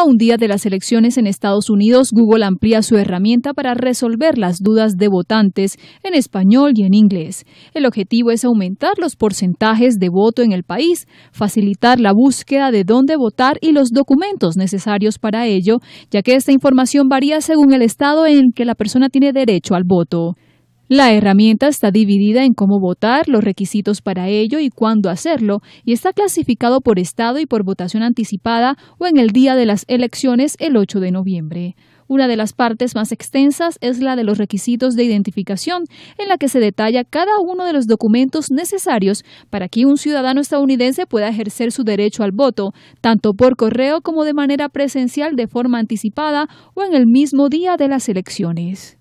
A un día de las elecciones en Estados Unidos, Google amplía su herramienta para resolver las dudas de votantes en español y en inglés. El objetivo es aumentar los porcentajes de voto en el país, facilitar la búsqueda de dónde votar y los documentos necesarios para ello, ya que esta información varía según el estado en que la persona tiene derecho al voto. La herramienta está dividida en cómo votar, los requisitos para ello y cuándo hacerlo, y está clasificado por estado y por votación anticipada o en el día de las elecciones el 8 de noviembre. Una de las partes más extensas es la de los requisitos de identificación, en la que se detalla cada uno de los documentos necesarios para que un ciudadano estadounidense pueda ejercer su derecho al voto, tanto por correo como de manera presencial de forma anticipada o en el mismo día de las elecciones.